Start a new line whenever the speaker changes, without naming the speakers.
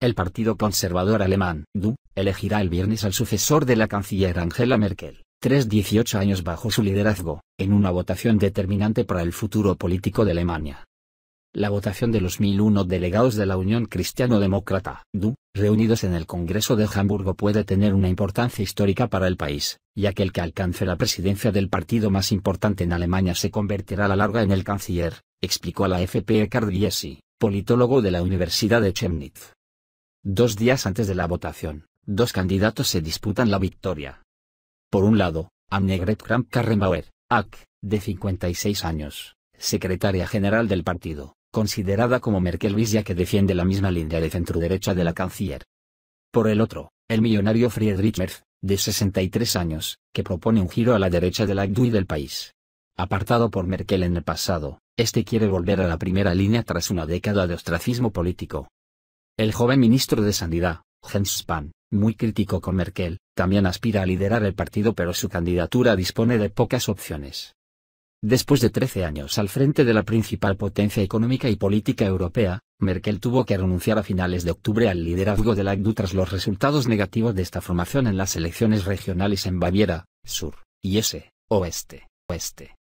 El Partido Conservador Alemán, DU, elegirá el viernes al sucesor de la canciller Angela Merkel, tres 18 años bajo su liderazgo, en una votación determinante para el futuro político de Alemania. La votación de los 1001 delegados de la Unión Cristiano-Demócrata, DU, reunidos en el Congreso de Hamburgo puede tener una importancia histórica para el país, ya que el que alcance la presidencia del partido más importante en Alemania se convertirá a la larga en el canciller, explicó a la FP Cardiesi, politólogo de la Universidad de Chemnitz. Dos días antes de la votación, dos candidatos se disputan la victoria. Por un lado, Annegret Kramp-Karrenbauer, AC, de 56 años, secretaria general del partido, considerada como Merkel ya que defiende la misma línea de centroderecha de la canciller. Por el otro, el millonario Friedrich Merz, de 63 años, que propone un giro a la derecha de la y del país. Apartado por Merkel en el pasado, este quiere volver a la primera línea tras una década de ostracismo político. El joven ministro de Sanidad, Jens Spahn, muy crítico con Merkel, también aspira a liderar el partido pero su candidatura dispone de pocas opciones. Después de 13 años al frente de la principal potencia económica y política europea, Merkel tuvo que renunciar a finales de octubre al liderazgo de la tras los resultados negativos de esta formación en las elecciones regionales en Baviera, Sur, y S, Oeste, Oeste.